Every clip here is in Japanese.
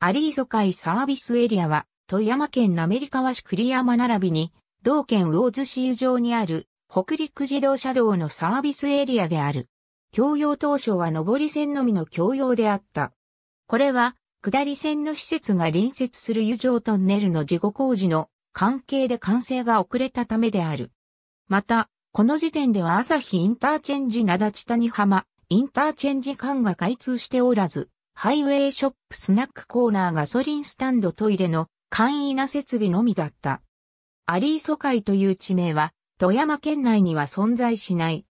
アリーソ海サービスエリアは、富山県滑川市栗山並びに、同県魚津市油上にある、北陸自動車道のサービスエリアである。共用当初は上り線のみの共用であった。これは、下り線の施設が隣接する油上トンネルの事故工事の関係で完成が遅れたためである。また、この時点では朝日インターチェンジ灘地谷浜インターチェンジ間が開通しておらず、ハイウェイショップスナックコーナーガソリンスタンドトイレの簡易な設備のみだった。アリーソ会という地名は、富山県内には存在しない。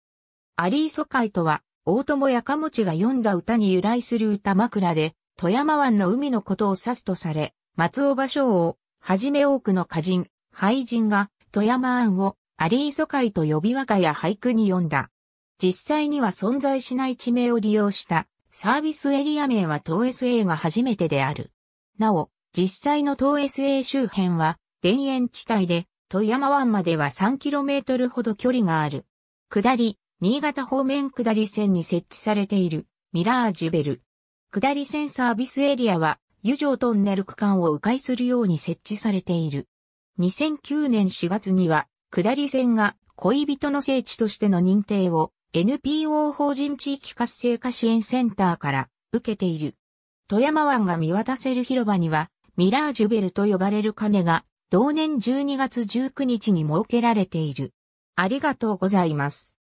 アリーソ会とは、大友やかもちが読んだ歌に由来する歌枕で、富山湾の海のことを指すとされ、松尾芭蕉を、はじめ多くの歌人、俳人が、富山湾を、アリーソ会と呼び和歌や俳句に読んだ。実際には存在しない地名を利用したサービスエリア名は東 SA が初めてである。なお、実際の東 SA 周辺は田園地帯で、富山湾までは 3km ほど距離がある。下り、新潟方面下り線に設置されているミラージュベル。下り線サービスエリアは、湯情トンネル区間を迂回するように設置されている。2009年4月には、下り線が恋人の聖地としての認定を NPO 法人地域活性化支援センターから受けている。富山湾が見渡せる広場には、ミラージュベルと呼ばれる鐘が、同年12月19日に設けられている。ありがとうございます。